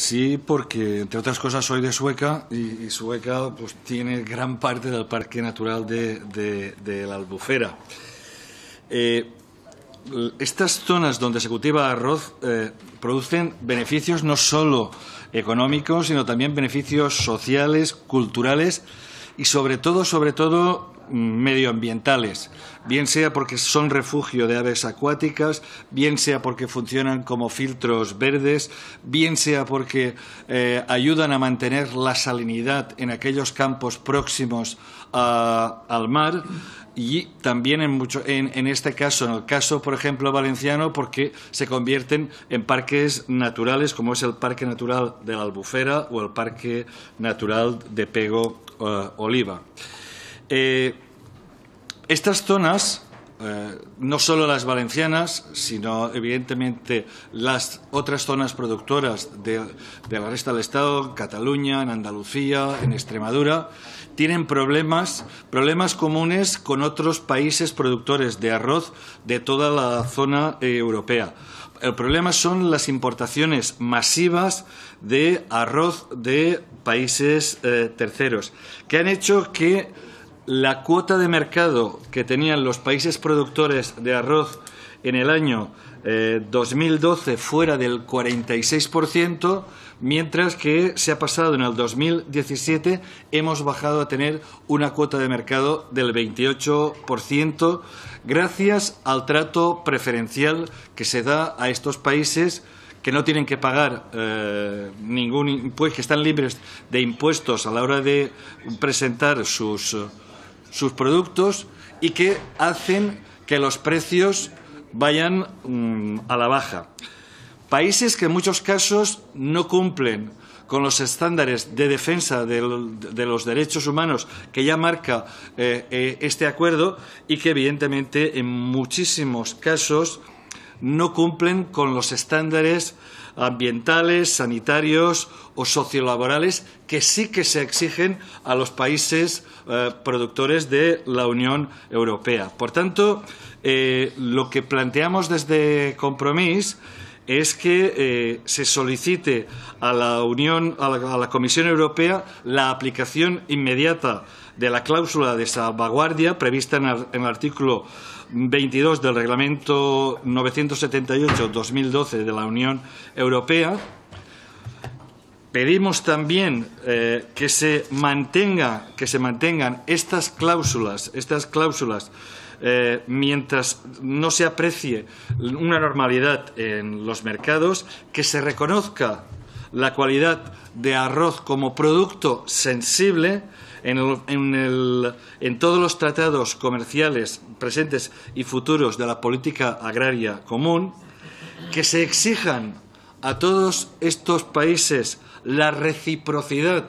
Sí, porque entre otras cosas soy de Sueca y, Sueca pues, tiene gran parte del parque natural de, la Albufera. Eh, estas zonas donde se cultiva arroz eh, producen beneficios no solo económicos, sino también beneficios sociales, culturales y sobre todo, sobre todo mm, medioambientales bien sea porque son refugio de aves acuáticas, bien sea porque funcionan como filtros verdes, bien sea porque eh, ayudan a mantener la salinidad en aquellos campos próximos al mar y también en, mucho, en, este caso, en el caso, por ejemplo, valenciano, porque se convierten en parques naturales, como es el Parque Natural de la Albufera o el Parque Natural de Pego eh, Oliva. Eh, estas zonas, eh, no solo las valencianas, sino evidentemente las otras zonas productoras de, la resta del Estado, Cataluña, en Andalucía, en Extremadura, tienen problemas, problemas comunes con otros países productores de arroz de toda la zona eh, europea. El problema son las importaciones masivas de arroz de países eh, terceros, que han hecho que la cuota de mercado que tenían los países productores de arroz en el año 2012 eh, fuera del 46%, mientras que se ha pasado en el 2017, hemos bajado a tener una cuota de mercado del 28%, gracias al trato preferencial que se da a estos países que no tienen que pagar eh, ningún impuesto, que están libres de impuestos a la hora de presentar sus sus productos y que hacen que los precios vayan mm, a la baja. Países que en muchos casos no cumplen con los estándares de defensa de, los derechos humanos que ya marca eh, eh, este acuerdo y que evidentemente en muchísimos casos no cumplen con los estándares ambientales, sanitarios o sociolaborales que sí que se exigen a los países eh, productores de la Unión Europea. Por tanto, eh, lo que planteamos desde Compromís es que eh, se solicite a la Unión, a la Comisión Europea, la aplicación inmediata de la cláusula de salvaguardia prevista en el artículo 22 del Reglamento 978-2012 de la Unión Europea Pedimos también eh, que, se mantenga, que se mantengan estas cláusulas, estas cláusulas eh, mientras no se aprecie una normalidad en los mercados, que se reconozca la cualidad de arroz como producto sensible en, todos los tratados comerciales presentes y futuros de la política agraria común, que se exijan a todos estos países la reciprocidad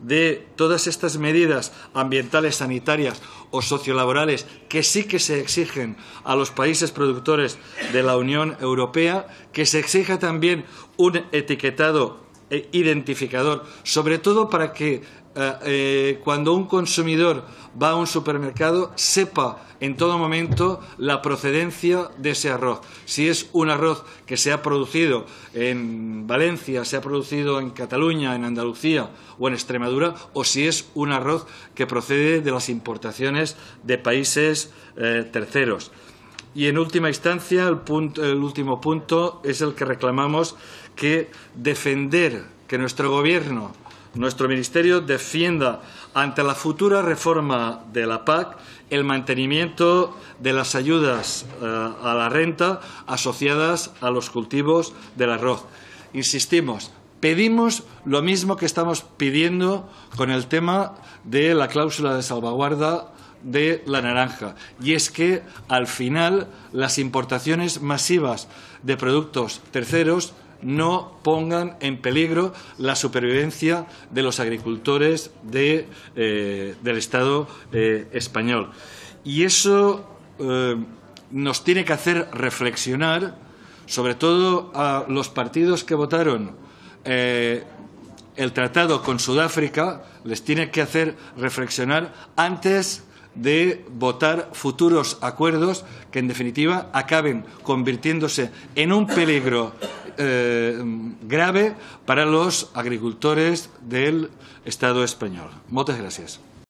de todas estas medidas ambientales, sanitarias o sociolaborales que sí que se exigen a los países productores de la Unión Europea, que se exija también un etiquetado e identificador, sobre todo para que eh, eh, cuando un consumidor va a un supermercado, sepa en todo momento la procedencia de ese arroz. Si es un arroz que se ha producido en Valencia, se ha producido en Cataluña, en Andalucía o en Extremadura, o si es un arroz que procede de las importaciones de países eh, terceros. Y en última instancia, el último punto es el que reclamamos que defender que nuestro gobierno nuestro Ministerio defienda ante la futura reforma de la PAC el mantenimiento de las ayudas eh, a la renta asociadas a los cultivos del arroz. Insistimos, pedimos lo mismo que estamos pidiendo con el tema de la cláusula de salvaguarda de la naranja. Y es que, al final, las importaciones masivas de productos terceros no pongan en peligro la supervivencia de los agricultores eh, del Estado eh, español. Y eso eh, nos tiene que hacer reflexionar, sobre todo a los partidos que votaron el tratado con Sudáfrica, les tiene que hacer reflexionar antes de votar futuros acuerdos que en definitiva acaben convirtiéndose en un peligro eh, grave para los agricultores del Estado español. Muchas gracias.